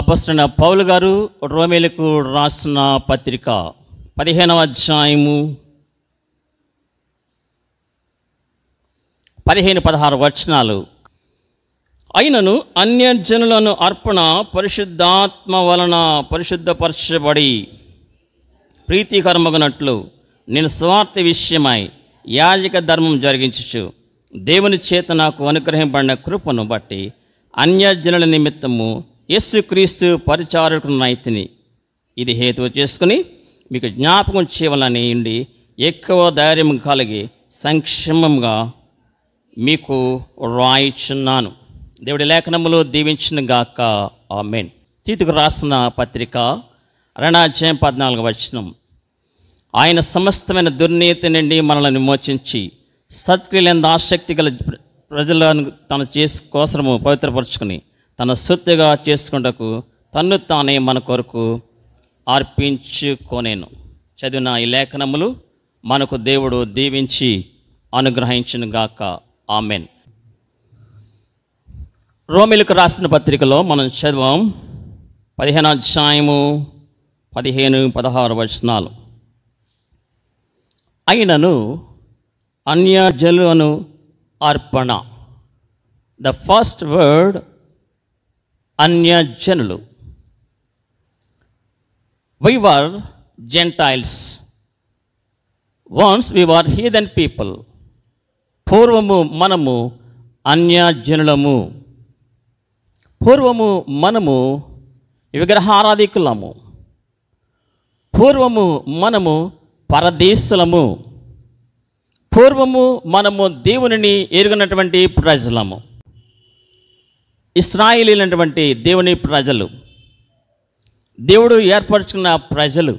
అపస్తున్న పౌలు గారు రోమేలకు రాసిన పత్రిక పదిహేనవ అధ్యాయము పదిహేను పదహారు వచనాలు అయినను అన్యజనులను అర్పణ పరిశుద్ధాత్మ వలన పరిశుద్ధపరచబడి ప్రీతికరమగునట్లు నేను స్వార్థ విషయమై యాజక ధర్మం జరిగించచ్చు దేవుని చేత నాకు అనుగ్రహింపడిన కృపను బట్టి అన్యజనుల నిమిత్తము పరిచారకు నైతిని ఇది హేతువు చేసుకుని మీకు జ్ఞాపకం చేయాలని ఉండి ఎక్కువ ధైర్యం కలిగి సంక్షేమంగా మీకు రాయిచున్నాను దేవుడి లేఖనములో దీవించిన గాక ఆ మెయిన్ తీతుకు రాసిన పత్రిక రణాధ్యాయం పద్నాలుగు వచనం ఆయన సమస్తమైన దుర్నీతి నుండి మనల్ని విమోచించి సత్క్రియలందు ఆసక్తి గల ప్రజలను తన చేసు కోసము పవిత్రపరుచుకుని తన సొత్తుగా చేసుకుంటకు తన్ను తానే మన కొరకు అర్పించుకోనేను చదివిన ఈ లేఖనములు మనకు దేవుడు దీవించి గాక ఆమెన్ రోమిలకు రాసిన పత్రికలో మనం చదివాం పదిహేను అధ్యాయము పదిహేను పదహారు వచనాలు అయినను అన్యజనులను అర్పణ ద ఫస్ట్ వర్డ్ అన్యజనులు we were gentiles once we were heathen people పూర్వము మనము అన్యజనులము పూర్వము మనము విగ్రహారాధికులము పూర్వము మనము పరదేశులము పూర్వము మనము దేవునిని ఎరుగినటువంటి ప్రజలము ఇస్రాయిలీలైనటువంటి దేవుని ప్రజలు దేవుడు ఏర్పరచుకున్న ప్రజలు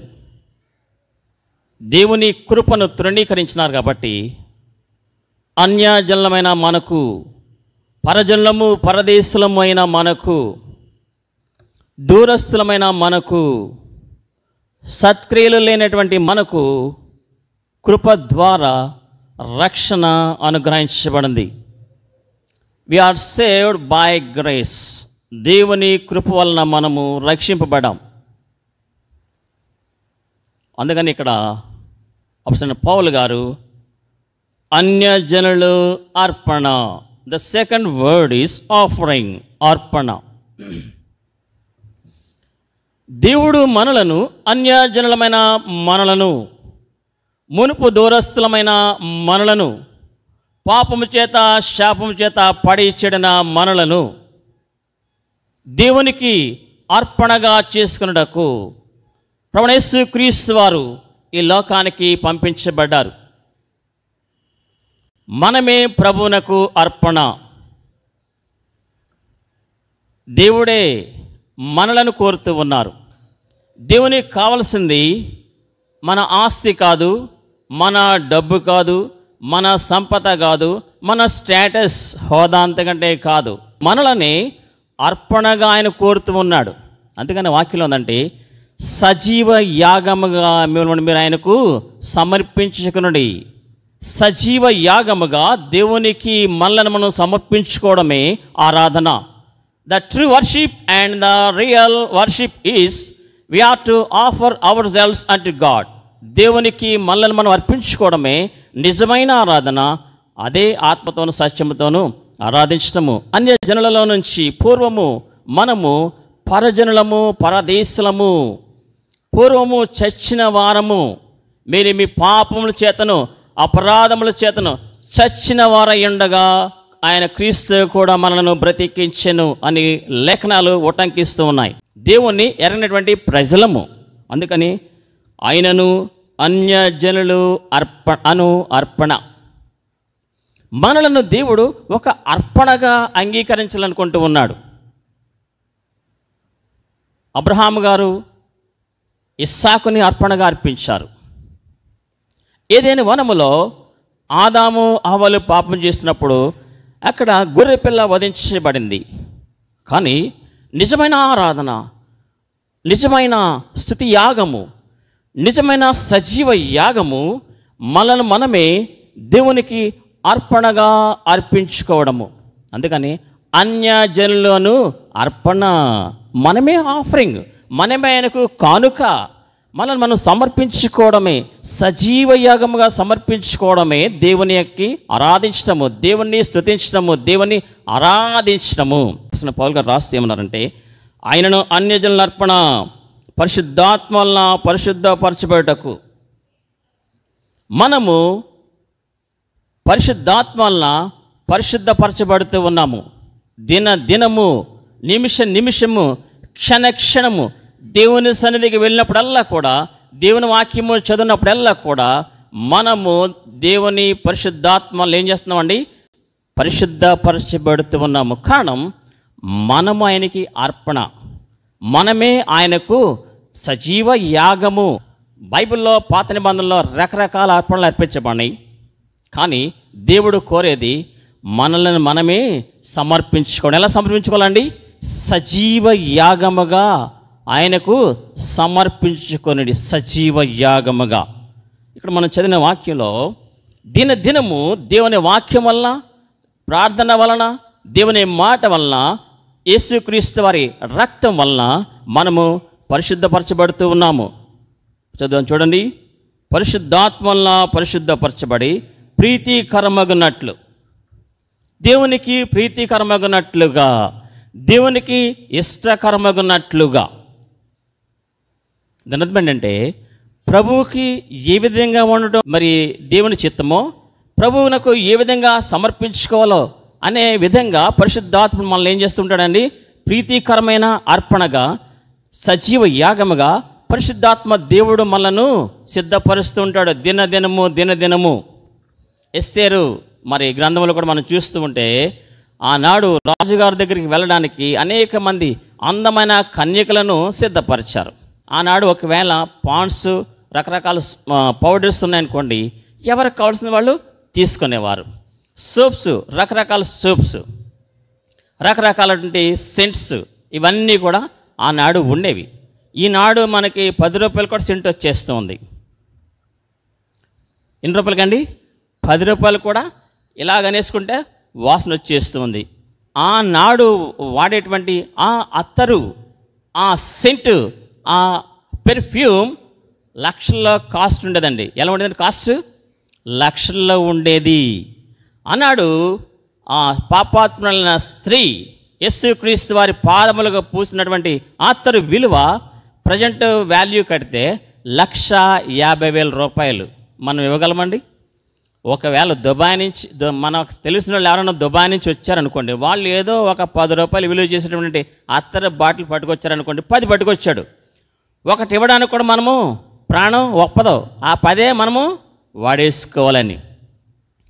దేవుని కృపను తృణీకరించినారు కాబట్టి అన్యజలమైన మనకు పరజలము పరదేశులమైన మనకు దూరస్థులమైన మనకు సత్క్రియలు లేనటువంటి మనకు కృప ద్వారా రక్షణ అనుగ్రహించబడింది ఆర్ సేవ్డ్ బై గ్రేస్ దేవుని కృప వలన మనము రక్షింపబడాం అందుకని ఇక్కడ అప్సన్ పౌల్ గారు అన్యజనులు అర్పణ the second word is offering అర్పణ దేవుడు మనలను అన్యజనులమైన మనలను మునుపు దూరస్థులమైన మనలను పాపము చేత శాపము చేత చెడిన మనలను దేవునికి అర్పణగా చేసుకున్నటకు ప్రవణేశ్వరు క్రీస్తు వారు ఈ లోకానికి పంపించబడ్డారు మనమే ప్రభువునకు అర్పణ దేవుడే మనలను కోరుతూ ఉన్నారు దేవునికి కావలసింది మన ఆస్తి కాదు మన డబ్బు కాదు మన సంపద కాదు మన స్టేటస్ హోదా అంతకంటే కాదు మనలని అర్పణగా ఆయన కోరుతూ ఉన్నాడు అందుకని వాక్యం ఉందంటే సజీవ యాగముగా మిమ్మల్ని మీరు ఆయనకు సమర్పించుకునండి సజీవ యాగముగా దేవునికి మనల్ని మనం సమర్పించుకోవడమే ఆరాధన the true worship and the real worship is we are to offer our selves and God దేవునికి మనల్ని మనం అర్పించుకోవడమే నిజమైన ఆరాధన అదే ఆత్మతోను సత్యముతోనూ ఆరాధించటము అన్య జనులలో నుంచి పూర్వము మనము పరజనులము పరదేశులము పూర్వము చచ్చిన వారము మీరు మీ పాపముల చేతను అపరాధముల చేతను చచ్చిన వారయుండగా ఆయన క్రీస్తు కూడా మనలను బ్రతికించెను అని లేఖనాలు ఉటంకిస్తూ ఉన్నాయి దేవుణ్ణి ఎరగినటువంటి ప్రజలము అందుకని ఆయనను అన్యజనులు అర్ప అను అర్పణ మనలను దేవుడు ఒక అర్పణగా అంగీకరించాలనుకుంటూ ఉన్నాడు అబ్రహాం గారు ఇస్సాకుని అర్పణగా అర్పించారు ఏదైనా వనములో ఆదాము అవలు పాపం చేసినప్పుడు అక్కడ పిల్ల వధించబడింది కానీ నిజమైన ఆరాధన నిజమైన స్థుతి యాగము నిజమైన సజీవ యాగము మనను మనమే దేవునికి అర్పణగా అర్పించుకోవడము అందుకని అన్యజనులను అర్పణ మనమే ఆఫరింగ్ మనమే ఆయనకు కానుక మనల్ని మనం సమర్పించుకోవడమే సజీవ యాగముగా సమర్పించుకోవడమే దేవుని యొక్క ఆరాధించడము దేవుణ్ణి స్థుతించడము దేవుని ఆరాధించడము పౌల్ గారు రాస్తే ఏమన్నారంటే ఆయనను అన్యజనుల అర్పణ పరిశుద్ధాత్మ వలన పరిశుద్ధపరచబడటకు మనము పరిశుద్ధాత్మ వలన పరిశుద్ధపరచబడుతూ ఉన్నాము దిన దినము నిమిష నిమిషము క్షణ క్షణము దేవుని సన్నిధికి వెళ్ళినప్పుడల్లా కూడా దేవుని వాక్యము చదివినప్పుడల్లా కూడా మనము దేవుని పరిశుద్ధాత్మలు ఏం చేస్తున్నామండి పరిశుద్ధపరచబడుతూ ఉన్నాము కారణం మనము ఆయనకి అర్పణ మనమే ఆయనకు సజీవ యాగము బైబిల్లో పాత నిబంధనలో రకరకాల అర్పణలు అర్పించబడినాయి కానీ దేవుడు కోరేది మనల్ని మనమే సమర్పించుకోండి ఎలా సమర్పించుకోవాలండి సజీవ యాగముగా ఆయనకు సమర్పించుకొని సజీవ యాగముగా ఇక్కడ మనం చదివిన వాక్యంలో దిన దినము దేవుని వాక్యం వలన ప్రార్థన వలన దేవుని మాట వలన యేసుక్రీస్తు వారి రక్తం వలన మనము పరిశుద్ధపరచబడుతూ ఉన్నాము చదువు చూడండి పరిశుద్ధాత్మల్లా పరిశుద్ధపరచబడి ప్రీతికరమగినట్లు దేవునికి ప్రీతికరమగినట్లుగా దేవునికి ఇష్టకరమగినట్లుగా దాని అంటే ప్రభువుకి ఏ విధంగా ఉండటం మరి దేవుని చిత్తమో ప్రభువునకు ఏ విధంగా సమర్పించుకోవాలో అనే విధంగా పరిశుద్ధాత్మ మనల్ని ఏం చేస్తుంటాడండి ప్రీతికరమైన అర్పణగా సజీవ యాగముగా పరిశుద్ధాత్మ దేవుడు మనను సిద్ధపరుస్తూ ఉంటాడు దినదినము దినదినము ఎస్తేరు మరి గ్రంథంలో కూడా మనం చూస్తూ ఉంటే ఆనాడు రాజుగారి దగ్గరికి వెళ్ళడానికి అనేక మంది అందమైన కన్యకలను సిద్ధపరిచారు ఆనాడు ఒకవేళ పాండ్స్ రకరకాల పౌడర్స్ ఉన్నాయనుకోండి ఎవరికి కావాల్సిన వాళ్ళు తీసుకునేవారు సోప్స్ రకరకాల సోప్స్ రకరకాలటువంటి సెంట్స్ ఇవన్నీ కూడా ఆనాడు ఉండేవి ఈనాడు మనకి పది రూపాయలు కూడా సెంట్ వచ్చేస్తుంది ఎన్ని రూపాయలకండి పది రూపాయలు కూడా ఇలాగనేసుకుంటే వాసన వచ్చేస్తుంది ఆనాడు వాడేటువంటి ఆ అత్తరు ఆ సెంటు ఆ పెర్ఫ్యూమ్ లక్షల్లో కాస్ట్ ఉండేదండి ఎలా ఉండేదండి కాస్ట్ లక్షల్లో ఉండేది అన్నాడు ఆ పాపాత్మలైన స్త్రీ యస్సుక్రీస్తు వారి పాదములుగా పూసినటువంటి ఆత్తరు విలువ ప్రజెంట్ వాల్యూ కడితే లక్ష యాభై వేల రూపాయలు మనం ఇవ్వగలమండి ఒకవేళ దుబాయ్ నుంచి మనకు తెలిసిన వాళ్ళు ఎవరైనా దుబాయ్ నుంచి వచ్చారనుకోండి వాళ్ళు ఏదో ఒక పది రూపాయలు విలువ చేసినటువంటి అత్తర బాటిల్ పట్టుకొచ్చారనుకోండి పది పట్టుకొచ్చాడు ఒకటి ఇవ్వడానికి కూడా మనము ప్రాణం ఒప్పదు ఆ పదే మనము వాడేసుకోవాలని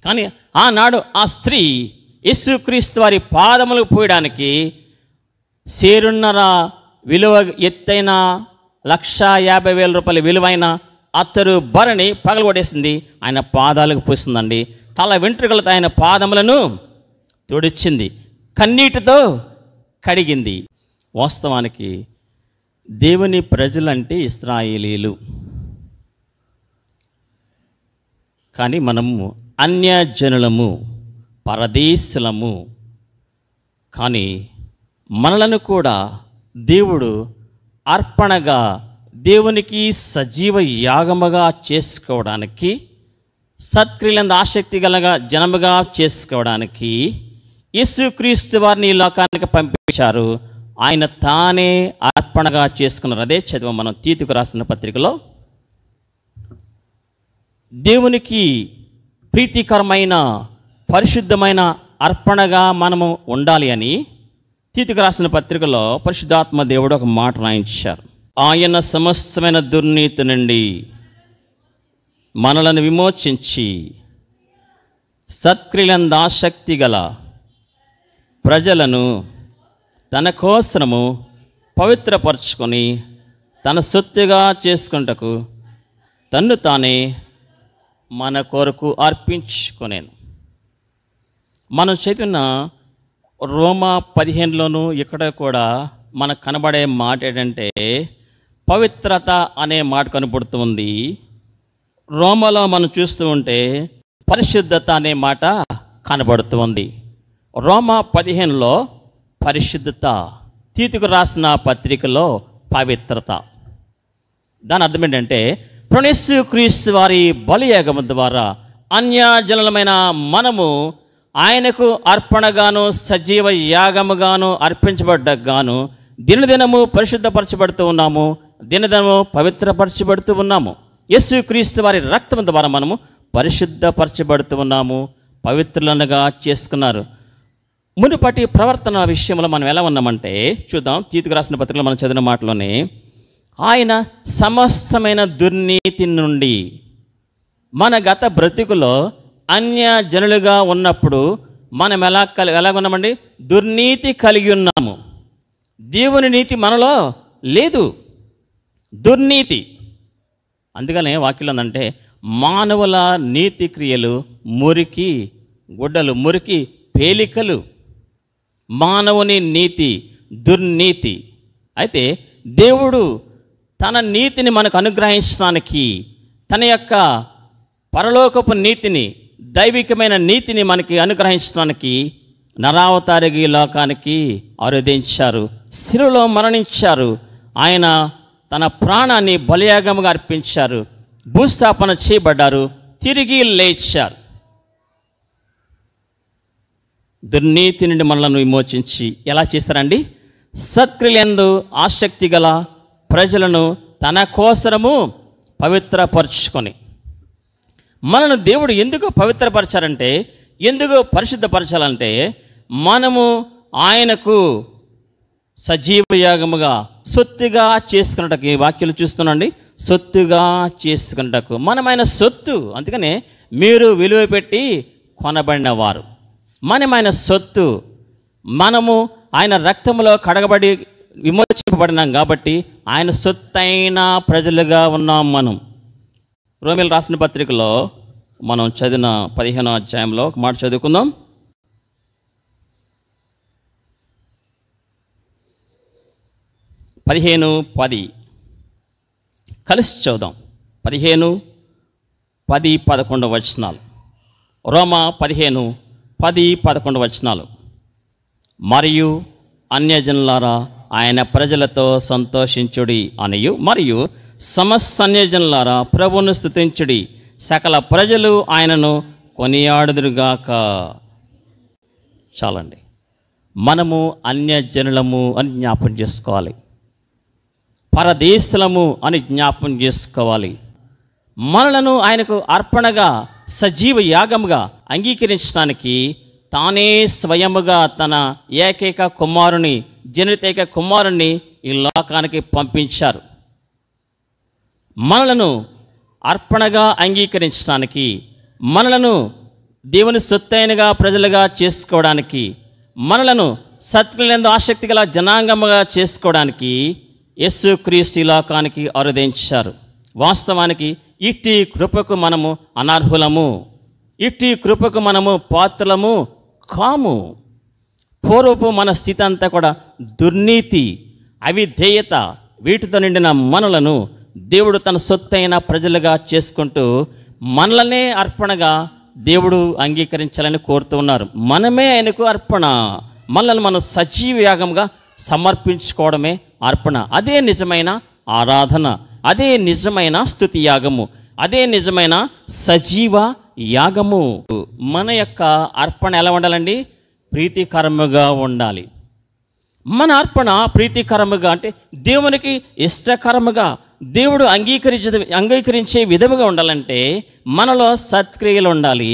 కానీ ఆనాడు ఆ స్త్రీ యేసుక్రీస్తు వారి పాదములకు పోయడానికి సేరున్నర విలువ ఎత్తైన లక్ష యాభై వేల రూపాయల విలువైన అత్తరు భరణి పగలగొడేసింది ఆయన పాదాలకు పూసిందండి తల వెంట్రుకలతో ఆయన పాదములను తుడిచింది కన్నీటితో కడిగింది వాస్తవానికి దేవుని ప్రజలంటే ఇస్రాయేలీలు కానీ మనము అన్యజనులము పరదేశలము కానీ మనలను కూడా దేవుడు అర్పణగా దేవునికి సజీవ యాగముగా చేసుకోవడానికి సత్క్రియలందు ఆసక్తి గలగా జనముగా చేసుకోవడానికి యేసుక్రీస్తు వారిని ఈ లోకానికి పంపించారు ఆయన తానే అర్పణగా చేసుకున్నారు అదే చదివ మనం తీతుకు రాసిన పత్రికలో దేవునికి ప్రీతికరమైన పరిశుద్ధమైన అర్పణగా మనము ఉండాలి అని తీతికి రాసిన పత్రికలో పరిశుద్ధాత్మ దేవుడు ఒక మాట రాయించారు ఆయన సమస్తమైన దుర్నీతి నుండి మనలను విమోచించి సత్క్రియలంద ఆసక్తి గల ప్రజలను తన కోసము పవిత్రపరుచుకొని తన సొత్తుగా చేసుకుంటకు తన్ను తానే మన కొరకు అర్పించుకునేను మనం చదివిన రోమా పదిహేనులోనూ ఇక్కడ కూడా మనకు కనబడే మాట ఏంటంటే పవిత్రత అనే మాట కనబడుతుంది రోమలో మనం చూస్తూ ఉంటే పరిశుద్ధత అనే మాట కనబడుతుంది రోమా పదిహేనులో పరిశుద్ధత తీతుకు రాసిన పత్రికలో పవిత్రత దాని అర్థం ఏంటంటే ప్రణేశు క్రీస్తు వారి బలియాగం ద్వారా అన్యజనులమైన మనము ఆయనకు అర్పణగాను సజీవ యాగముగాను అర్పించబడ్డగాను దినదినము పరిశుద్ధపరచబడుతూ ఉన్నాము దినదినము పవిత్రపరచబడుతూ ఉన్నాము యస్సు క్రీస్తు వారి రక్తం ద్వారా మనము పరిశుద్ధపరచబడుతూ ఉన్నాము పవిత్రులనగా చేసుకున్నారు మునుపటి ప్రవర్తన విషయంలో మనం ఎలా ఉన్నామంటే చూద్దాం తీతుకు రాసిన పత్రికలు మనం చదివిన మాటలోనే ఆయన సమస్తమైన దుర్నీతి నుండి మన గత బ్రతుకులో అన్య జనులుగా ఉన్నప్పుడు మనం ఎలా కలి ఎలా ఉన్నామండి దుర్నీతి కలిగి ఉన్నాము దేవుని నీతి మనలో లేదు దుర్నీతి అందుకనే వాక్యం ఏంటంటే మానవుల నీతి క్రియలు మురికి గుడ్డలు మురికి పేలికలు మానవుని నీతి దుర్నీతి అయితే దేవుడు తన నీతిని మనకు అనుగ్రహించడానికి తన యొక్క పరలోకపు నీతిని దైవికమైన నీతిని మనకి అనుగ్రహించడానికి నరావతారిగి లోకానికి అరుదించారు శిరులో మరణించారు ఆయన తన ప్రాణాన్ని బలియాగముగా అర్పించారు భూస్థాపన చేయబడ్డారు తిరిగి లేచారు దుర్నీతి నుండి మనలను విమోచించి ఎలా చేశారండి సత్క్రియలందు ఆసక్తి గల ప్రజలను తన కోసరము పవిత్రపరుచుకొని మనను దేవుడు ఎందుకు పవిత్రపరచారంటే ఎందుకు పరిశుద్ధపరచాలంటే మనము ఆయనకు సజీవయాగముగా సొత్తుగా చేసుకున్నటకు ఈ వాక్యలు చూస్తున్నాండి సొత్తుగా చేసుకున్నటకు మనమైన సొత్తు అందుకనే మీరు విలువ పెట్టి కొనబడిన వారు మనమైన సొత్తు మనము ఆయన రక్తంలో కడగబడి విమోచింపబడినాం కాబట్టి ఆయన సొత్తైన ప్రజలుగా ఉన్నాం మనం రోమిల్ రాసిన పత్రికలో మనం చదివిన పదిహేనో అధ్యాయంలో ఒక మాట చదువుకుందాం పదిహేను పది కలిసి చదుదాం పదిహేను పది పదకొండు వచనాలు రోమ పదిహేను పది పదకొండు వచనాలు మరియు అన్యజనులారా ఆయన ప్రజలతో సంతోషించుడి అనియు మరియు సమస్త నిర్జనులారా ప్రభును స్థుతించుడి సకల ప్రజలు ఆయనను కొనియాడుదురుగాక చాలండి మనము అన్యజనులము అని జ్ఞాపం చేసుకోవాలి పరదేశులము అని జ్ఞాపం చేసుకోవాలి మనలను ఆయనకు అర్పణగా సజీవ యాగముగా అంగీకరించడానికి తానే స్వయముగా తన ఏకైక కుమారుని జనితేక కుమారుణ్ణి ఈ లోకానికి పంపించారు మనలను అర్పణగా అంగీకరించడానికి మనలను దేవుని సొత్తైనగా ప్రజలుగా చేసుకోవడానికి మనలను సత్క్రియలందు ఆసక్తి గల జనాంగముగా చేసుకోవడానికి యస్సు క్రీస్తు లోకానికి అరుదించారు వాస్తవానికి ఇట్టి కృపకు మనము అనర్హులము ఇట్టి కృపకు మనము పాత్రలము కాము పూర్వపు మన స్థితి అంతా కూడా దుర్నీతి అవిధేయత వీటితో నిండిన మనలను దేవుడు తన సొత్తైన ప్రజలుగా చేసుకుంటూ మనలనే అర్పణగా దేవుడు అంగీకరించాలని కోరుతూ ఉన్నారు మనమే ఆయనకు అర్పణ మనల్ని మనం సజీవ యాగంగా సమర్పించుకోవడమే అర్పణ అదే నిజమైన ఆరాధన అదే నిజమైన స్థుతి యాగము అదే నిజమైన సజీవ యాగము మన యొక్క అర్పణ ఎలా ఉండాలండి ప్రీతికరముగా ఉండాలి మన అర్పణ ప్రీతికరముగా అంటే దేవునికి ఇష్టకరముగా దేవుడు అంగీకరించే అంగీకరించే విధముగా ఉండాలంటే మనలో సత్క్రియలు ఉండాలి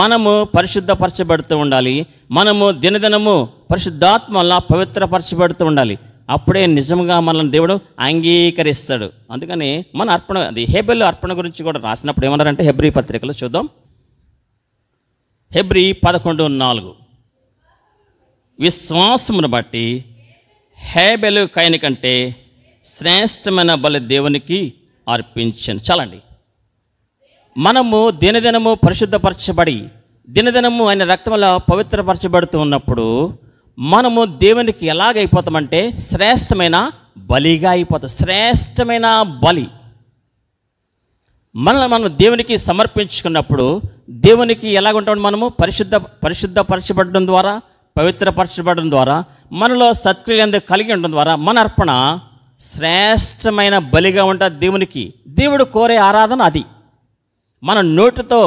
మనము పరిశుద్ధపరచబడుతూ ఉండాలి మనము దినదినము పరిశుద్ధాత్మలా పవిత్రపరచబడుతూ ఉండాలి అప్పుడే నిజంగా మనల్ని దేవుడు అంగీకరిస్తాడు అందుకని మన అర్పణ అది హెబ్రిల్ అర్పణ గురించి కూడా రాసినప్పుడు ఏమన్నారంటే హెబ్రి పత్రికలో చూద్దాం హెబ్రి పదకొండు నాలుగు విశ్వాసమును బట్టి హేబెలు కైన కంటే శ్రేష్టమైన బలి దేవునికి అర్పించాను చాలండి మనము దినదినము పరిశుద్ధపరచబడి దినదినము ఆయన రక్తంలో పవిత్రపరచబడుతూ ఉన్నప్పుడు మనము దేవునికి ఎలాగైపోతామంటే శ్రేష్టమైన బలిగా అయిపోతాం శ్రేష్టమైన బలి మనల్ని మనం దేవునికి సమర్పించుకున్నప్పుడు దేవునికి ఉంటామని మనము పరిశుద్ధ పరిశుద్ధపరచబడడం ద్వారా పవిత్రపరచబడడం ద్వారా మనలో సత్క్రియ కలిగి ఉండడం ద్వారా మన అర్పణ శ్రేష్టమైన బలిగా ఉంటుంది దేవునికి దేవుడు కోరే ఆరాధన అది మన నోటితో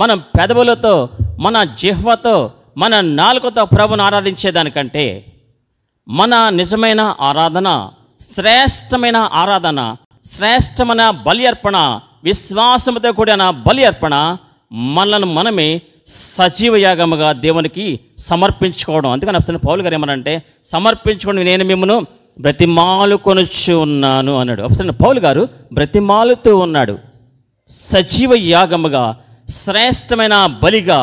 మన పెదవులతో మన జిహ్వతో మన నాలుకతో ప్రభును ఆరాధించేదానికంటే మన నిజమైన ఆరాధన శ్రేష్టమైన ఆరాధన శ్రేష్టమైన బలి అర్పణ విశ్వాసంతో కూడిన బలి అర్పణ మనల్ని మనమే సజీవ యాగముగా దేవునికి సమర్పించుకోవడం అందుకని అసలు పౌలు గారు ఏమనంటే సమర్పించుకోండి నేను మిమ్మను బ్రతిమాలు కొనుచు ఉన్నాను అన్నాడు అసలు పౌలు గారు బ్రతిమాలుతూ ఉన్నాడు సజీవ యాగముగా శ్రేష్టమైన బలిగా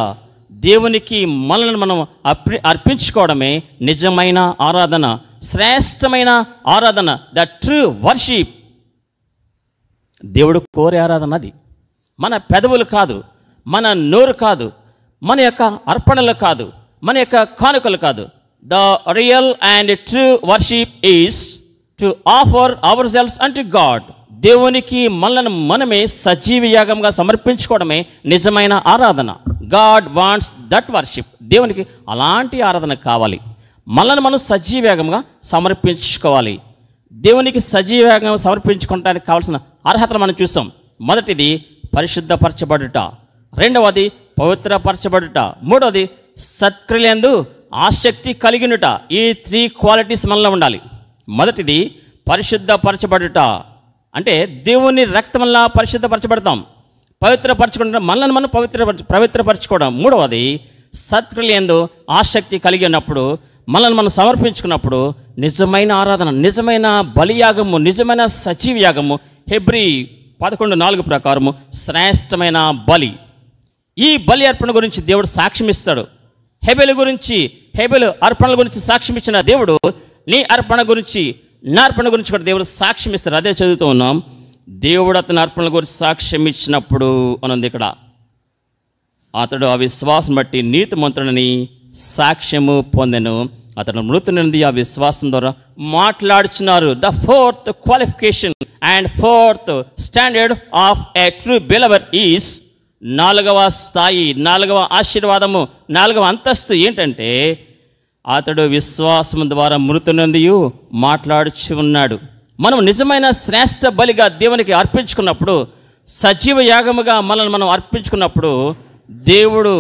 దేవునికి మనల్ని మనం అర్పి అర్పించుకోవడమే నిజమైన ఆరాధన శ్రేష్టమైన ఆరాధన ద ట్రూ వర్షిప్ దేవుడు కోరే ఆరాధన అది మన పెదవులు కాదు మన నోరు కాదు మన యొక్క అర్పణలు కాదు మన యొక్క కానుకలు కాదు the real and true worship is to offer our selves and to God దేవునికి మనల్ని మనమే సజీవ యాగంగా సమర్పించుకోవడమే నిజమైన ఆరాధన గాడ్ వాంట్స్ దట్ వర్షిప్ దేవునికి అలాంటి ఆరాధన కావాలి మనల్ని మనం యాగంగా సమర్పించుకోవాలి దేవునికి యాగంగా సమర్పించుకోవడానికి కావాల్సిన అర్హతలు మనం చూసాం మొదటిది పరిశుద్ధపరచబడుట రెండవది పవిత్రపరచబడుట మూడోది సత్క్రియలందు ఆసక్తి కలిగినట ఈ త్రీ క్వాలిటీస్ మనలో ఉండాలి మొదటిది పరిశుద్ధపరచబడుట అంటే దేవుని రక్తంలా పరిశుద్ధపరచబడతాం పవిత్రపరచుకుంటాం మనల్ని మనం పవిత్ర పవిత్రపరచుకోవడం మూడవది సత్క్రియలందు ఆసక్తి కలిగి ఉన్నప్పుడు మనల్ని మనం సమర్పించుకున్నప్పుడు నిజమైన ఆరాధన నిజమైన బలియాగము నిజమైన సచీవ యాగము హెబ్రి పదకొండు నాలుగు ప్రకారము శ్రేష్టమైన బలి ఈ బలి అర్పణ గురించి దేవుడు సాక్ష్యం ఇస్తాడు హెబెలు గురించి హెబెలు అర్పణల గురించి సాక్ష్యం ఇచ్చిన దేవుడు నీ అర్పణ గురించి నా అర్పణ గురించి కూడా దేవుడు సాక్ష్యం ఇస్తాడు అదే చదువుతూ ఉన్నాం దేవుడు అతని అర్పణల గురించి సాక్ష్యం ఇచ్చినప్పుడు ఉంది ఇక్కడ అతడు ఆ విశ్వాసం బట్టి నీతి నీతిమంతుడని సాక్ష్యము పొందెను అతను మృతి నుండి ఆ విశ్వాసం ద్వారా మాట్లాడుచున్నారు the fourth qualification and fourth standard of a true believer is నాలుగవ స్థాయి నాలుగవ ఆశీర్వాదము నాలుగవ అంతస్తు ఏంటంటే అతడు విశ్వాసం ద్వారా మృతునందియు మాట్లాడుచు ఉన్నాడు మనం నిజమైన శ్రేష్ఠ బలిగా దేవునికి అర్పించుకున్నప్పుడు సజీవ యాగముగా మనల్ని మనం అర్పించుకున్నప్పుడు దేవుడు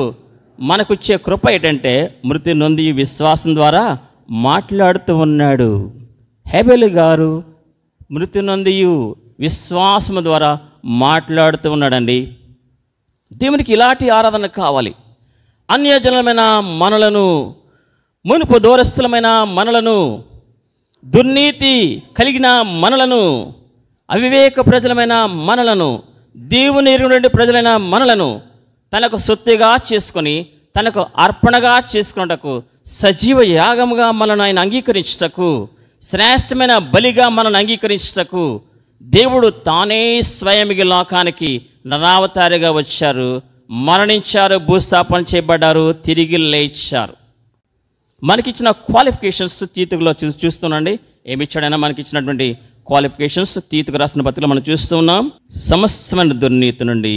మనకుచ్చే కృప ఏంటంటే మృతి నొంది విశ్వాసం ద్వారా మాట్లాడుతూ ఉన్నాడు హెబెలు గారు మృతి నొందియు విశ్వాసము ద్వారా మాట్లాడుతూ ఉన్నాడండి దేవునికి ఇలాంటి ఆరాధన కావాలి అన్యజనమైన మనలను మునుపు దూరస్థులమైన మనలను దుర్నీతి కలిగిన మనలను అవివేక ప్రజలమైన మనలను దేవుని ఎరుగునటువంటి ప్రజలైన మనలను తనకు సొత్తిగా చేసుకొని తనకు అర్పణగా చేసుకున్నటకు సజీవ యాగముగా మనను ఆయన అంగీకరించటకు శ్రేష్టమైన బలిగా మనను అంగీకరించటకు దేవుడు తానే స్వయమిగి లోకానికి నరావతారిగా వచ్చారు మరణించారు భూస్థాపన చేయబడ్డారు తిరిగి లేచారు మనకిచ్చిన క్వాలిఫికేషన్స్ తీతుకులో చూ చూస్తున్నాండి ఏమిచ్చాడైనా మనకిచ్చినటువంటి క్వాలిఫికేషన్స్ తీతుకు రాసిన పత్రికలో మనం చూస్తున్నాం సమస్తమైన దుర్నీతి నుండి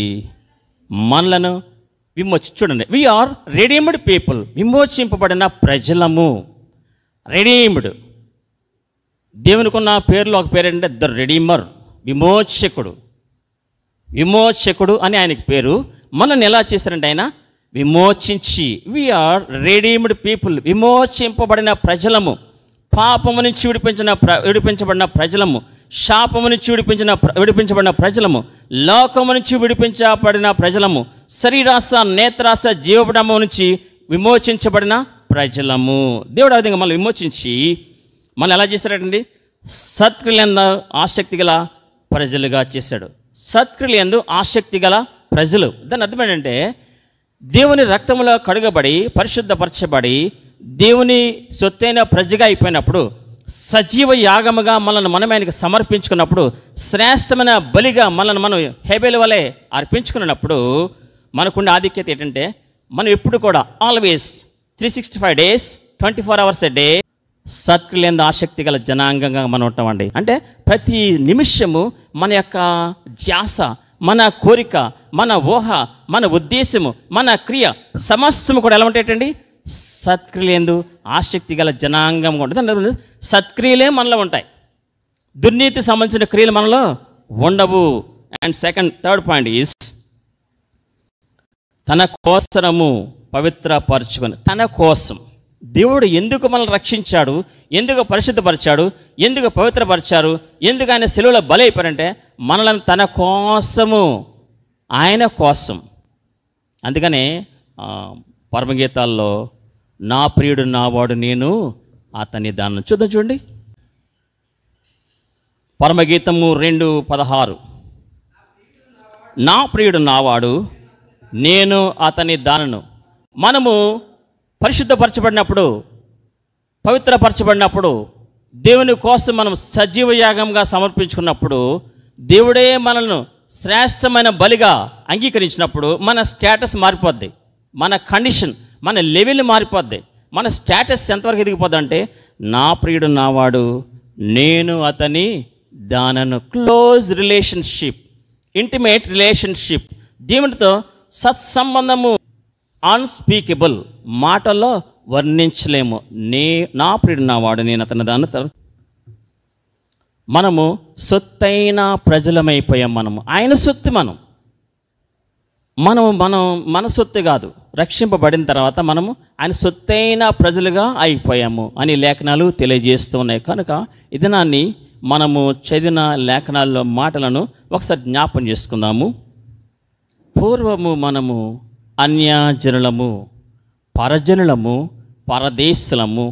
మనలను విమోచి చూడండి వీఆర్ రెడీమ్డ్ పీపుల్ విమోచింపబడిన ప్రజలము రెడీమ్డ్ దేవునికి ఉన్న పేరులో ఒక పేరు ఏంటంటే ద రెడీమర్ విమోచకుడు విమోచకుడు అని ఆయనకి పేరు మనల్ని ఎలా చేశారంటే ఆయన విమోచించి వీఆర్ రెడీమ్డ్ పీపుల్ విమోచింపబడిన ప్రజలము పాపము నుంచి విడిపించిన ప్ర విడిపించబడిన ప్రజలము శాపము నుంచి విడిపించిన విడిపించబడిన ప్రజలము లోకము నుంచి విడిపించబడిన ప్రజలము శరీరాస నేత్రాస జీవపడము నుంచి విమోచించబడిన ప్రజలము దేవుడు ఆ విధంగా మనల్ని విమోచించి మనం ఎలా చేశారండి సత్క్రియలంద ఆసక్తి గల ప్రజలుగా చేశాడు సత్క్రియలు ఎందు ఆసక్తి గల ప్రజలు దాని అర్థం ఏంటంటే దేవుని రక్తంలో కడుగబడి పరిశుద్ధపరచబడి దేవుని సొత్తైన ప్రజగా అయిపోయినప్పుడు సజీవ యాగముగా మనల్ని మనం ఆయనకు సమర్పించుకున్నప్పుడు శ్రేష్టమైన బలిగా మనల్ని మనం హేబేల వలె అర్పించుకున్నప్పుడు మనకున్న ఆధిక్యత ఏంటంటే మనం ఎప్పుడు కూడా always three sixty five days twenty four hours a day సత్క్రియలందు ఆసక్తి గల జనాంగంగా మనం ఉంటామండి అంటే ప్రతి నిమిషము మన యొక్క ధ్యాస మన కోరిక మన ఊహ మన ఉద్దేశము మన క్రియ సమస్తము కూడా ఎలా ఉంటాయటండి సత్క్రియలేందు ఆసక్తి గల జనాంగంగా ఉంటుంది సత్క్రియలే మనలో ఉంటాయి దుర్నీతి సంబంధించిన క్రియలు మనలో ఉండవు and second third point is తన కోసరము పరచుకొని తన కోసం దేవుడు ఎందుకు మనల్ని రక్షించాడు ఎందుకు పరిశుద్ధపరిచాడు ఎందుకు పవిత్రపరిచారు ఎందుకు ఆయన సెలవులో బలైపోయారంటే మనల్ని తన కోసము ఆయన కోసం అందుకనే పరమగీతాల్లో నా ప్రియుడు నావాడు నేను అతని దాన్ని చూద్దాం చూడండి పరమగీతము రెండు పదహారు నా ప్రియుడు నావాడు నేను అతని దానను మనము పరిశుద్ధపరచబడినప్పుడు పవిత్రపరచబడినప్పుడు దేవుని కోసం మనం సజీవ యాగంగా సమర్పించుకున్నప్పుడు దేవుడే మనల్ని శ్రేష్టమైన బలిగా అంగీకరించినప్పుడు మన స్టేటస్ మారిపోద్ది మన కండిషన్ మన లెవెల్ మారిపోద్ది మన స్టేటస్ ఎంతవరకు ఎదిగిపోద్ది అంటే నా ప్రియుడు నావాడు నేను అతని దానను క్లోజ్ రిలేషన్షిప్ ఇంటిమేట్ రిలేషన్షిప్ దేవునితో సత్సంబంధము అన్స్పీకబుల్ మాటల్లో వర్ణించలేము నే నా ప్రియుడు నా వాడు నేను అతని దాన్ని మనము సొత్తైన ప్రజలమైపోయాం మనము ఆయన సొత్తు మనం మనం మనం మన సొత్తు కాదు రక్షింపబడిన తర్వాత మనము ఆయన సొత్తైన ప్రజలుగా అయిపోయాము అని లేఖనాలు తెలియజేస్తూ ఉన్నాయి కనుక ఇదనాన్ని మనము చదివిన లేఖనాల్లో మాటలను ఒకసారి జ్ఞాపం చేసుకుందాము పూర్వము మనము అన్యాజనులము పరజనులము పరదేశులము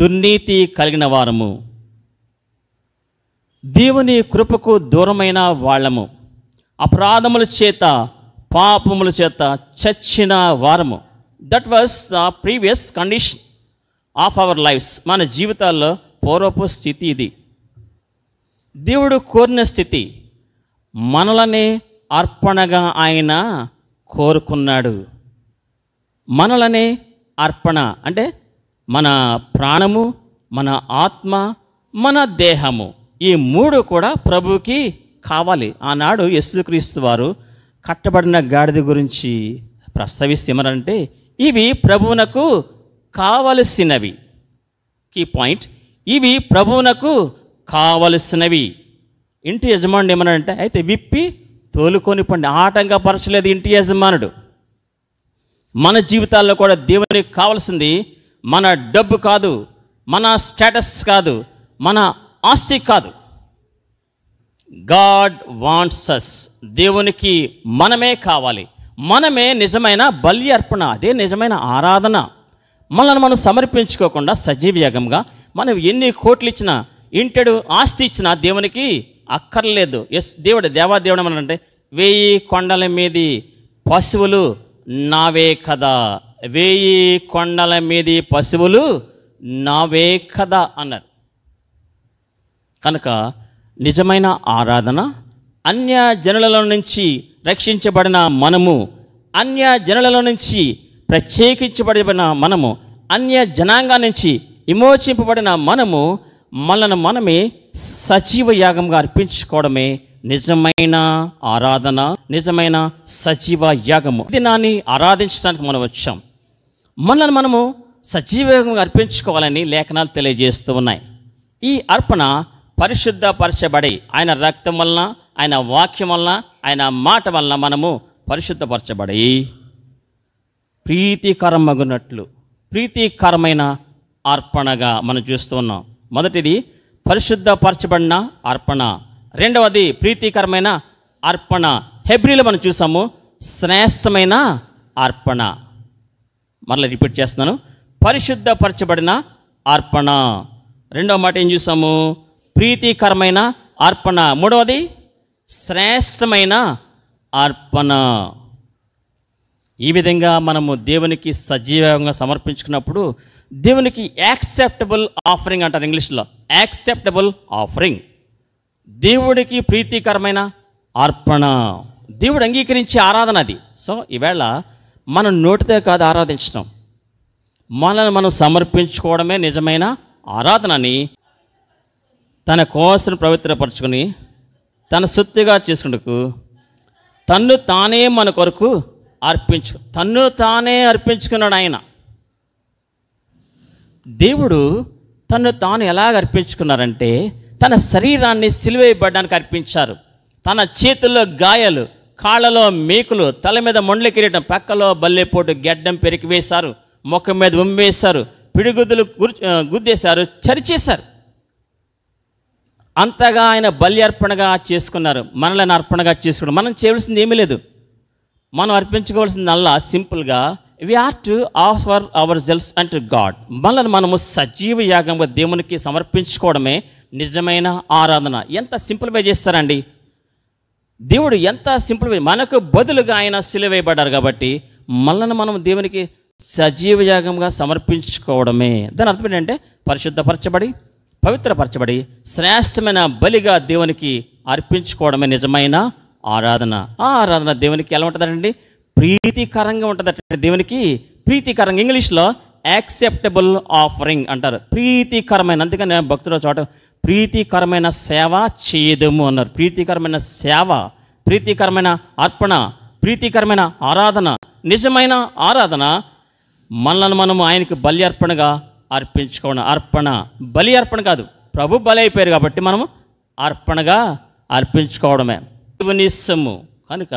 దుర్నీతి కలిగిన వారము దేవుని కృపకు దూరమైన వాళ్ళము అపరాధముల చేత పాపముల చేత చచ్చిన వారము that was the previous condition of our lives మన జీవితాల్లో పూర్వపు స్థితి ఇది దేవుడు కోరిన స్థితి మనలనే అర్పణగా ఆయన కోరుకున్నాడు మనలనే అర్పణ అంటే మన ప్రాణము మన ఆత్మ మన దేహము ఈ మూడు కూడా ప్రభువుకి కావాలి ఆనాడు యస్సుక్రీస్తు వారు కట్టబడిన గాడిద గురించి ప్రస్తావిస్తేమనంటే ఇవి ప్రభువునకు కావలసినవి కీ పాయింట్ ఇవి ప్రభువునకు కావలసినవి ఇంటి యజమానుడు ఏమన్నాడంటే అయితే విప్పి తోలుకొని పండి పరచలేదు ఇంటి యజమానుడు మన జీవితాల్లో కూడా దేవునికి కావాల్సింది మన డబ్బు కాదు మన స్టేటస్ కాదు మన ఆస్తి కాదు గాడ్ వాంట్స్ అస్ దేవునికి మనమే కావాలి మనమే నిజమైన బలి అర్పణ అదే నిజమైన ఆరాధన మనల్ని మనం సమర్పించుకోకుండా సజీవ యగంగా మనం ఎన్ని కోట్లు ఇచ్చినా ఇంటెడు ఆస్తి ఇచ్చినా దేవునికి అక్కర్లేదు ఎస్ దేవుడు దేవాదేవుడు అని అంటే వేయి కొండల మీది పశువులు నావే కదా వేయి కొండల మీది పశువులు నావే కదా అన్నారు కనుక నిజమైన ఆరాధన అన్య జనులలో నుంచి రక్షించబడిన మనము అన్య జనులలో నుంచి ప్రత్యేకించబడిన మనము అన్య జనాంగా నుంచి విమోచింపబడిన మనము మనను మనమే సజీవ యాగంగా అర్పించుకోవడమే నిజమైన ఆరాధన నిజమైన సజీవ యాగము దినాన్ని ఆరాధించడానికి మనం వచ్చాం మనల్ని మనము సజీవ యాగంగా అర్పించుకోవాలని లేఖనాలు తెలియజేస్తూ ఉన్నాయి ఈ అర్పణ పరిశుద్ధపరచబడి ఆయన రక్తం వలన ఆయన వాక్యం వలన ఆయన మాట వలన మనము పరిశుద్ధపరచబడి ప్రీతికరమగునట్లు ప్రీతికరమైన అర్పణగా మనం చూస్తూ ఉన్నాం మొదటిది పరిశుద్ధపరచబడిన అర్పణ రెండవది ప్రీతికరమైన అర్పణ హెబ్రిలో మనం చూసాము శ్రేష్టమైన అర్పణ మరలా రిపీట్ చేస్తున్నాను పరిశుద్ధపరచబడిన అర్పణ రెండవ మాట ఏం చూసాము ప్రీతికరమైన అర్పణ మూడవది శ్రేష్టమైన అర్పణ ఈ విధంగా మనము దేవునికి సజీవంగా సమర్పించుకున్నప్పుడు దేవునికి యాక్సెప్టబుల్ ఆఫరింగ్ అంటారు ఇంగ్లీష్లో యాక్సెప్టబుల్ ఆఫరింగ్ దేవుడికి ప్రీతికరమైన అర్పణ దేవుడు అంగీకరించే ఆరాధన అది సో ఈవేళ మనం నోటితో కాదు ఆరాధించడం మనల్ని మనం సమర్పించుకోవడమే నిజమైన ఆరాధనని తన కోసను పవిత్రపరచుకొని తన శుద్ధిగా చేసుకుంటూ తన్ను తానే మన కొరకు అర్పించు తన్ను తానే అర్పించుకున్నాడు ఆయన దేవుడు తను తాను ఎలాగ అర్పించుకున్నారంటే తన శరీరాన్ని సిలివేయబడ్డానికి అర్పించారు తన చేతుల్లో గాయాలు కాళ్ళలో మేకులు తల మీద మొండ్లు కిరీటం పక్కలో బల్లెపోటు గెడ్డం పెరికి వేశారు ముఖం మీద ఉమ్మేశారు పిడిగుద్దులు గుద్దేశారు చరిచేశారు అంతగా ఆయన బలి అర్పణగా చేసుకున్నారు మనలను అర్పణగా చేసుకున్నారు మనం చేయవలసింది ఏమీ లేదు మనం అర్పించుకోవాల్సిందల్లా సింపుల్గా we are to offer our selves and God మనల్ని మనము సజీవ యాగంగా దేవునికి సమర్పించుకోవడమే నిజమైన ఆరాధన ఎంత సింపుల్ వే చేస్తారండి దేవుడు ఎంత సింపుల్ వే మనకు బదులుగా ఆయన సిలువేయబడ్డారు కాబట్టి మనల్ని మనం దేవునికి సజీవ యాగంగా సమర్పించుకోవడమే దాని అర్థం ఏంటంటే పరిశుద్ధపరచబడి పవిత్రపరచబడి శ్రేష్టమైన బలిగా దేవునికి అర్పించుకోవడమే నిజమైన ఆరాధన ఆ ఆరాధన దేవునికి ఎలా ఉంటుందండి ప్రీతికరంగా ఉంటుంది దేవునికి ప్రీతికరంగా ఇంగ్లీష్లో యాక్సెప్టబుల్ ఆఫరింగ్ అంటారు ప్రీతికరమైన అందుకని భక్తుల చోట ప్రీతికరమైన సేవ చేయదము అన్నారు ప్రీతికరమైన సేవ ప్రీతికరమైన అర్పణ ప్రీతికరమైన ఆరాధన నిజమైన ఆరాధన మనల్ని మనం ఆయనకి బలి అర్పణగా అర్పించుకోవడం అర్పణ బలి అర్పణ కాదు ప్రభు బలి అయిపోయారు కాబట్టి మనము అర్పణగా అర్పించుకోవడమే సొమ్ము కనుక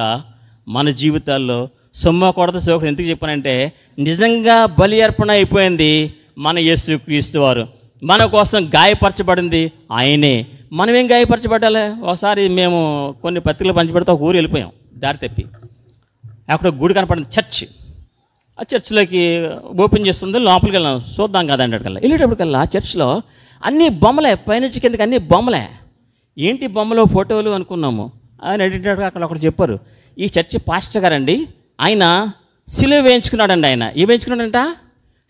మన జీవితాల్లో సొమ్మ కొడత సోకుడు ఎందుకు చెప్పానంటే నిజంగా బలి అర్పణ అయిపోయింది మన యేసు క్రీస్తు వారు మన కోసం గాయపరచబడింది ఆయనే మనం ఏం గాయపరచబడాలి ఒకసారి మేము కొన్ని పత్రికలు పంచిపెడితే ఒక ఊరు వెళ్ళిపోయాం దారి తప్పి అక్కడ గుడి కనపడింది చర్చ్ ఆ చర్చ్లోకి ఓపెన్ చేస్తుంది లోపలికి వెళ్ళాం చూద్దాం కదా అన్నట్టుకల్లా వెళ్ళేటప్పటికల్లా ఆ చర్చ్లో అన్ని బొమ్మలే పైనుంచి కిందకి అన్ని బొమ్మలే ఏంటి బొమ్మలు ఫోటోలు అనుకున్నాము ఆయన అడిగినట్టుగా అక్కడ ఒకటి చెప్పారు ఈ చర్చి పాస్టర్ గారండి ఆయన సిలువ వేయించుకున్నాడండి ఆయన ఏ వేయించుకున్నాడంట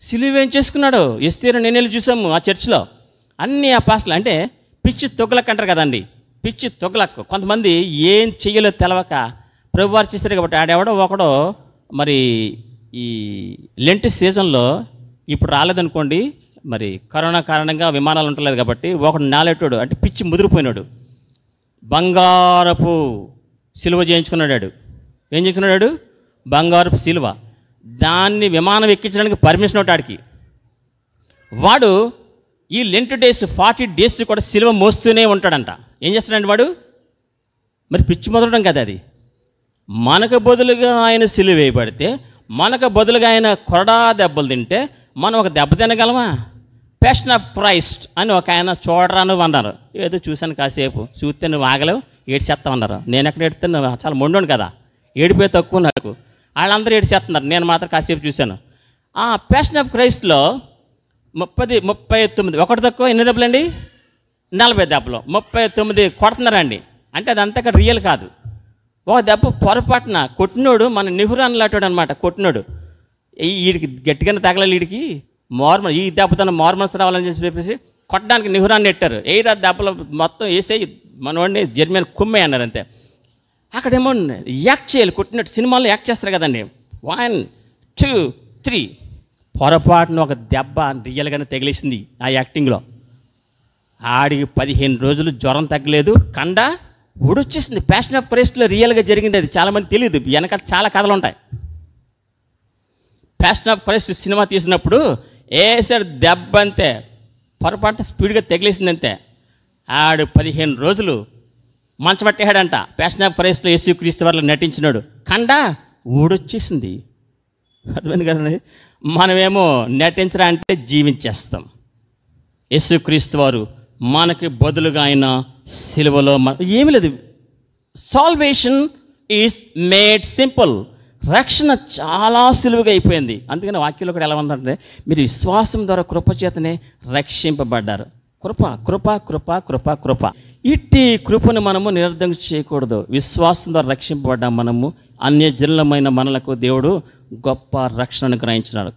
సిలువ వేయించేసుకున్నాడు ఎస్తీరు నేను వెళ్ళి చూసాము ఆ చర్చిలో అన్ని ఆ పాస్టర్లు అంటే పిచ్చి తొగలక్ అంటారు కదండి పిచ్చి తొగలక్ కొంతమంది ఏం చెయ్యలో తెలవక ప్రభువారు చేశారు కాబట్టి ఆడెవడో ఒకడో మరి ఈ లెంట్ సీజన్లో ఇప్పుడు రాలేదనుకోండి మరి కరోనా కారణంగా విమానాలు ఉండలేదు కాబట్టి ఒకడు నాలెట్టాడు అంటే పిచ్చి ముదిరిపోయినాడు బంగారపు సిలువ చేయించుకున్నాడు ఏం చేయించుకున్నాడు బంగారపు సిలువ దాన్ని విమానం ఎక్కించడానికి పర్మిషన్ ఒకటాడికి వాడు ఈ లెంట్ డేస్ ఫార్టీ డేస్ కూడా సిలువ మోస్తూనే ఉంటాడంట ఏం చేస్తాడండి వాడు మరి పిచ్చి మొదలడం కదా అది మనకు బదులుగా ఆయన సిలువ వేయబడితే మనకు బదులుగా ఆయన కొరడా దెబ్బలు తింటే మనం ఒక దెబ్బ తినగలమా ప్యాషన్ ఆఫ్ క్రైస్ట్ అని ఒక ఆయన చూడరాను అన్నారు ఏదో చూశాను కాసేపు చూస్తే నువ్వు ఆగలేవు ఏడ్చేస్తామన్నారు నేను ఎక్కడ ఏడుతాను చాలా మొండోను కదా ఏడిపోయి తక్కువ నాకు వాళ్ళందరూ ఏడ్చేస్తున్నారు నేను మాత్రం కాసేపు చూశాను ఆ ప్యాషన్ ఆఫ్ క్రైస్ట్లో ముప్పై ముప్పై తొమ్మిది ఒకటి తక్కువ ఎన్ని అండి నలభై దెబ్బలు ముప్పై తొమ్మిది కొడుతున్నారండి అంటే అది ఇక్కడ రియల్ కాదు ఒక దెబ్బ పొరపాటున కొట్టినోడు మన నిహురు అనలాటాడు అనమాట కొట్టినోడు వీడికి గట్టిగా తగలాలి వీడికి మార్మల్ ఈ దెబ్బతో మార్మల్స్ రావాలని చెప్పేసి కొట్టడానికి నిహురాన్ని నెట్టారు ఎయిరా దెబ్బలు మొత్తం వేసే మనవాడిని జర్మన్ కుమ్మే అన్నారు అంతే అక్కడేమో యాక్ట్ చేయాలి కొట్టినట్టు సినిమాలో యాక్ట్ చేస్తారు కదండి వన్ టూ త్రీ పొరపాటున ఒక దెబ్బ రియల్గానే తగిలేసింది ఆ యాక్టింగ్లో ఆడికి పదిహేను రోజులు జ్వరం తగ్గలేదు కండ ఉడిచేసింది ప్యాషన్ ఆఫ్ క్రైస్ట్లో రియల్గా జరిగింది అది చాలామంది తెలియదు వెనకాల చాలా కథలు ఉంటాయి ప్యాషన్ ఆఫ్ క్రైస్ట్ సినిమా తీసినప్పుడు ఏ సార్ దెబ్బ అంతే పొరపాటు స్పీడ్గా తగిలేసింది అంతే ఆడు పదిహేను రోజులు మంచబట్టేశాడంట ప్యాషన్ ఆఫ్ క్రైస్ట్లో యేసుక్రీస్తు వారిలో నటించినాడు కండ ఊడొచ్చేసింది అర్థమైంది కదండి మనమేమో నటించరా అంటే జీవించేస్తాం యేసుక్రీస్తు వారు మనకి బదులుగా ఆయన సిలువలో మన ఏమి లేదు సాల్వేషన్ ఈజ్ మేడ్ సింపుల్ రక్షణ చాలా సులువుగా అయిపోయింది అందుకని వాక్యంలో కూడా ఎలా ఉందంటే మీరు విశ్వాసం ద్వారా కృపచేతనే రక్షింపబడ్డారు కృప కృప కృప కృప కృప ఇట్టి కృపను మనము నిరర్ధం చేయకూడదు విశ్వాసం ద్వారా రక్షింపబడ్డ మనము అన్యజనులమైన మనలకు దేవుడు గొప్ప రక్షణను గ్రహించినాడు